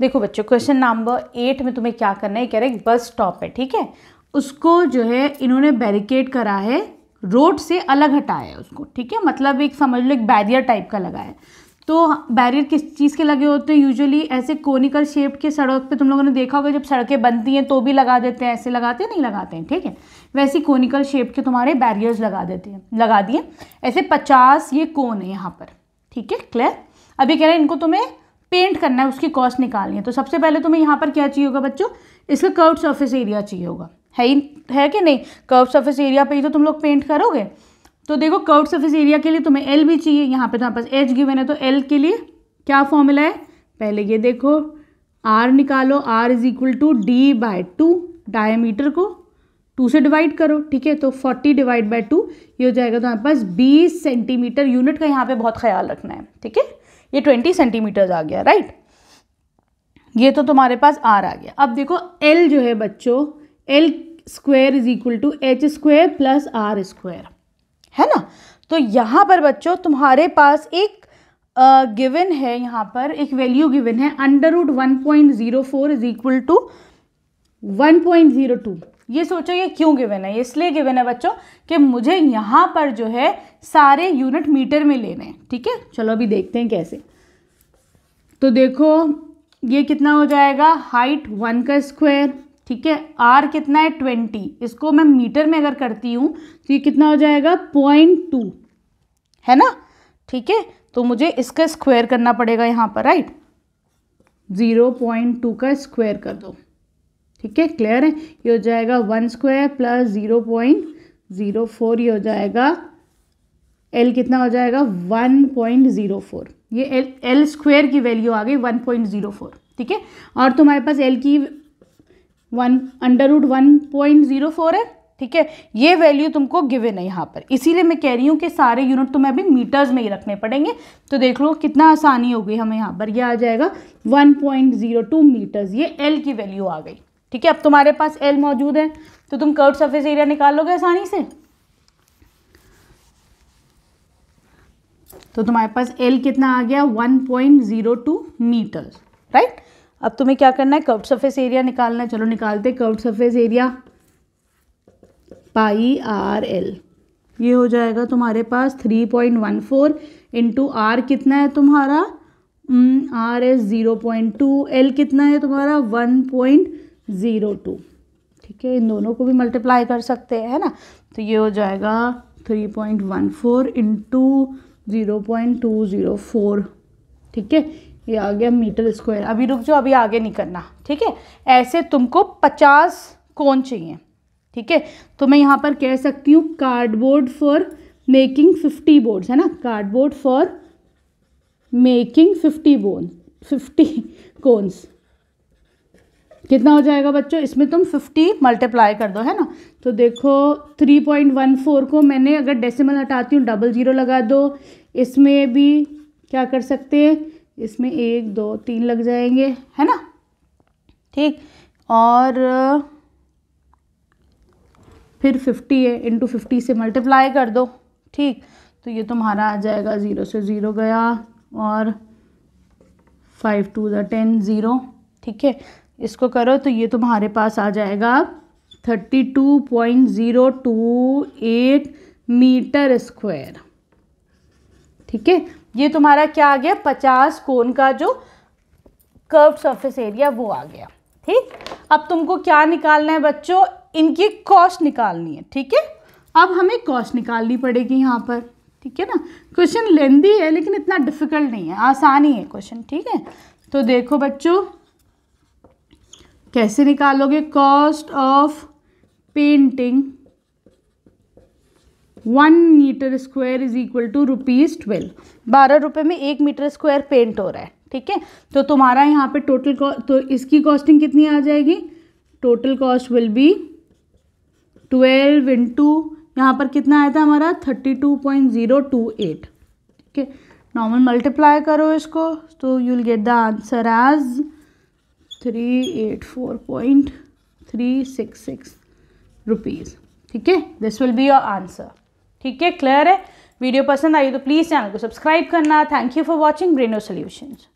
देखो बच्चों question number eight में तुम्हें क्या करना है कह रहे बस स्टॉप है ठीक है उसको जो है इन्होंने बैरिकेड करा है रोड से अलग हटाया है उसको ठीक है मतलब एक समझ लो एक बैरियर टाइप का लगाया तो बैरियर किस चीज़ के लगे होते हैं यूजुअली ऐसे कोनिकल शेप के सड़क पे तुम लोगों ने देखा होगा जब सड़कें बनती हैं तो भी लगा देते हैं ऐसे लगाते हैं नहीं लगाते हैं ठीक है वैसे कोनिकल शेप के तुम्हारे बैरियर्स लगा देते हैं लगा दिए ऐसे पचास ये कोन है यहाँ पर ठीक है क्लियर अभी कह रहे हैं इनको तुम्हें पेंट करना है उसकी कॉस्ट निकालनी है तो सबसे पहले तुम्हें यहाँ पर क्या चाहिए होगा बच्चों इसका कर्व सर्फेस एरिया चाहिए होगा है ही है कि नहीं कर्व सर्फेस एरिया पर ही तो तुम लोग पेंट करोगे तो देखो कर्व सर्फेस एरिया के लिए तुम्हें एल भी चाहिए यहाँ पर तुम्हारे पास एच गिवन है तो एल के लिए क्या फॉर्मूला है पहले ये देखो आर निकालो R is equal to D by two diameter को टू से डिवाइड करो ठीक है तो फोर्टी डिवाइड बाई टू ये हो जाएगा तो हमारे पास बीस सेंटीमीटर यूनिट का यहाँ पे बहुत ख्याल रखना है ठीक है ये ट्वेंटी सेंटीमीटर्स आ गया राइट ये तो तुम्हारे पास आर आ गया अब देखो एल जो है बच्चों L square is equal to H square plus R square है ना तो यहाँ पर बच्चों तुम्हारे पास एक गिवन है यहाँ पर एक वैल्यू गिवन है under root one point zero four is equal to one point zero two ये सोचो ये क्यों गिवन है इसलिए गिवन है बच्चों कि मुझे यहाँ पर जो है सारे यूनिट मीटर में लेने हैं ठीक है चलो अभी देखते हैं कैसे तो देखो ये कितना हो जाएगा हाइट वन का स्क्वायर ठीक है आर कितना है ट्वेंटी इसको मैं मीटर में अगर करती हूँ तो ये कितना हो जाएगा पॉइंट टू है ना ठीक है तो मुझे इसका स्क्वायर करना पड़ेगा यहाँ पर राइट ज़ीरो पॉइंट टू का स्क्वायर कर दो ठीक है क्लियर है ये हो जाएगा one square plus zero point zero four ये हो जाएगा एल कितना हो जाएगा वन पॉइंट ज़ीरो फोर ये एल एल स्क्वायर की वैल्यू आ गई वन पॉइंट ज़ीरो फोर ठीक है और तुम्हारे पास एल की one under root one point zero four है ठीक है ये वैल्यू तुमको गिवन है यहाँ पर इसीलिए मैं कह रही हूँ कि सारे यूनिट तुम्हें अभी मीटर्स में ही रखने पड़ेंगे तो देख लो कितना आसानी हो गई हमें यहाँ पर यह आ जाएगा one point zero two meters ये एल की वैल्यू आ गई ठीक है अब तुम्हारे पास एल मौजूद है तो तुम कर्व सरफेस एरिया निकाल लोगे आसानी से तो तुम्हारे पास एल कितना आ गया 1.02 मीटर राइट अब तुम्हें क्या करना है कर्व सरफेस एरिया निकालना है चलो निकालते curve surface area pi R L ये हो जाएगा तुम्हारे पास 3.14 point one four into R कितना है तुम्हारा R is zero point two L कितना है तुम्हारा वन पॉइंट ज़ीरो टू ठीक है इन दोनों को भी मल्टीप्लाई कर सकते हैं है ना तो ये हो जाएगा three point one four into zero point two zero four ठीक है ये आ गया मीटर स्क्वायर अभी रुक जाओ अभी आगे नहीं करना ठीक है ऐसे तुमको पचास कौन चाहिए ठीक है तो मैं यहाँ पर कह सकती हूँ cardboard for making fifty boards है ना cardboard for making fifty bone fifty cones कितना हो जाएगा बच्चों इसमें तुम 50 मल्टीप्लाई कर दो है ना तो देखो 3.14 को मैंने अगर डेसिमल हटाती हूँ डबल ज़ीरो लगा दो इसमें भी क्या कर सकते हैं इसमें एक दो तीन लग जाएंगे है ना ठीक और फिर 50 है इंटू फिफ्टी से मल्टीप्लाई कर दो ठीक तो ये तुम्हारा आ जाएगा ज़ीरो से ज़ीरो गया और फाइव टू ज़ा टेन ज़ीरो ठीक है इसको करो तो ये तुम्हारे पास आ जाएगा thirty two point zero two eight meter square ठीक है ये तुम्हारा क्या आ गया पचास कोन का जो कर्व सरफेस एरिया वो आ गया ठीक अब तुमको क्या निकालना है बच्चों इनकी कॉस्ट निकालनी है ठीक है अब हमें कॉस्ट निकालनी पड़ेगी यहाँ पर ठीक है ना क्वेश्चन लेंदी है लेकिन इतना डिफिकल्ट नहीं है आसानी है क्वेश्चन ठीक है तो देखो बच्चों कैसे निकालोगे cost of painting one meter square is equal to rupees twelve बारह रुपये में एक मीटर स्क्वायर पेंट हो रहा है ठीक है तो तुम्हारा यहाँ पे टोटल तो इसकी कॉस्टिंग कितनी आ जाएगी total cost will be twelve two यहाँ पर कितना आया था हमारा thirty two point zero two eight ठीक है नॉर्मल मल्टीप्लाई करो इसको तो you will get the answer as three eight four point three six six rupees ठीक है this will be your answer ठीक है क्लियर है वीडियो पसंद आई तो प्लीज़ चैनल को सब्सक्राइब करना thank you for watching Braino solutions